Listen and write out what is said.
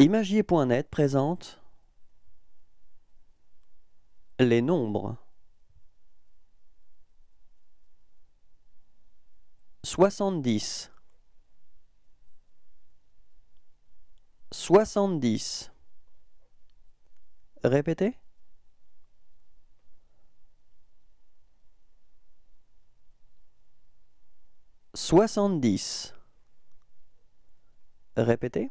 Imagier.net présente Les nombres 70 70 Répétez 70 Répétez.